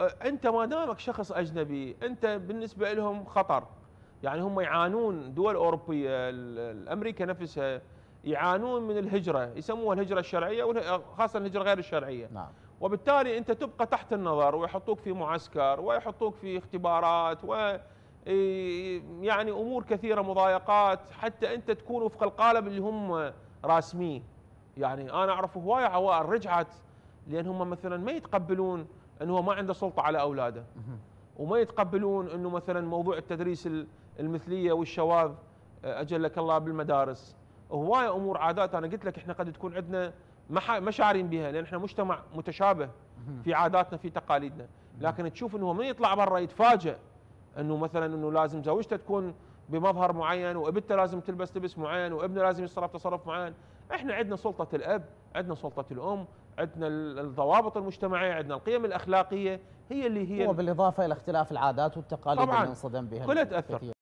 أه، انت ما دامك شخص اجنبي انت بالنسبه لهم خطر يعني هم يعانون دول اوروبيه امريكا نفسها يعانون من الهجره يسموها الهجره الشرعيه خاصه الهجره غير الشرعيه نعم. وبالتالي انت تبقى تحت النظر ويحطوك في معسكر ويحطوك في اختبارات و يعني امور كثيره مضايقات حتى انت تكون وفق القالب اللي هم راسميه يعني انا اعرف هوايه عوائل رجعت لان هم مثلا ما يتقبلون انه هو ما عنده سلطه على اولاده وما يتقبلون انه مثلا موضوع التدريس المثليه والشواذ آه، اجلك الله بالمدارس هوايه امور عادات انا قلت لك احنا قد تكون عندنا ما شاعرين بها لان احنا مجتمع متشابه في عاداتنا في تقاليدنا لكن تشوف انه من يطلع برا يتفاجئ انه مثلا انه لازم زوجته تكون بمظهر معين وابنته لازم تلبس لبس معين وابنه لازم يتصرف تصرف معين احنا عندنا سلطه الاب عندنا سلطه الام عندنا الضوابط المجتمعيه عندنا القيم الاخلاقيه هي اللي هي وبالاضافه الى اختلاف العادات والتقاليد اللي انصدم بها كلها تاثر